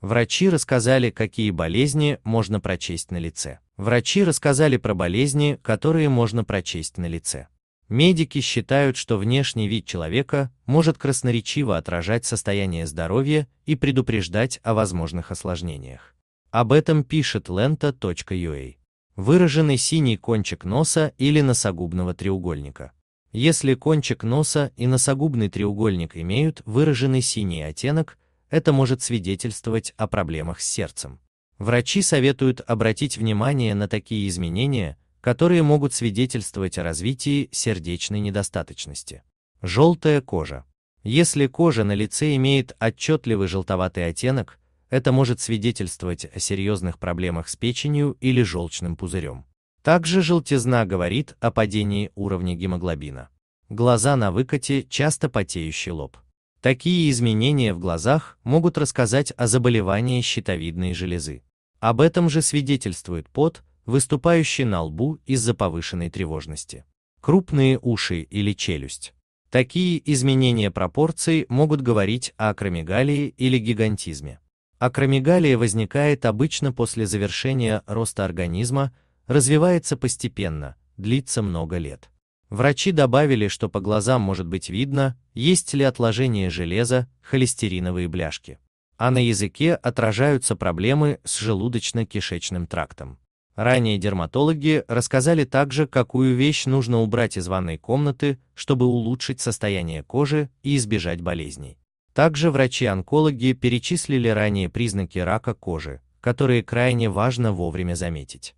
Врачи рассказали, какие болезни можно прочесть на лице. Врачи рассказали про болезни, которые можно прочесть на лице. Медики считают, что внешний вид человека может красноречиво отражать состояние здоровья и предупреждать о возможных осложнениях. Об этом пишет lenta.ua. А. Выраженный синий кончик носа или носогубного треугольника. Если кончик носа и носогубный треугольник имеют выраженный синий оттенок, это может свидетельствовать о проблемах с сердцем. Врачи советуют обратить внимание на такие изменения, которые могут свидетельствовать о развитии сердечной недостаточности. Желтая кожа. Если кожа на лице имеет отчетливый желтоватый оттенок, это может свидетельствовать о серьезных проблемах с печенью или желчным пузырем. Также желтизна говорит о падении уровня гемоглобина. Глаза на выкате, часто потеющий лоб. Такие изменения в глазах могут рассказать о заболевании щитовидной железы. Об этом же свидетельствует пот, выступающий на лбу из-за повышенной тревожности. Крупные уши или челюсть. Такие изменения пропорций могут говорить о акромегалии или гигантизме. Акромегалия возникает обычно после завершения роста организма, развивается постепенно, длится много лет. Врачи добавили, что по глазам может быть видно, есть ли отложение железа, холестериновые бляшки. А на языке отражаются проблемы с желудочно-кишечным трактом. Ранее дерматологи рассказали также, какую вещь нужно убрать из ванной комнаты, чтобы улучшить состояние кожи и избежать болезней. Также врачи-онкологи перечислили ранее признаки рака кожи, которые крайне важно вовремя заметить.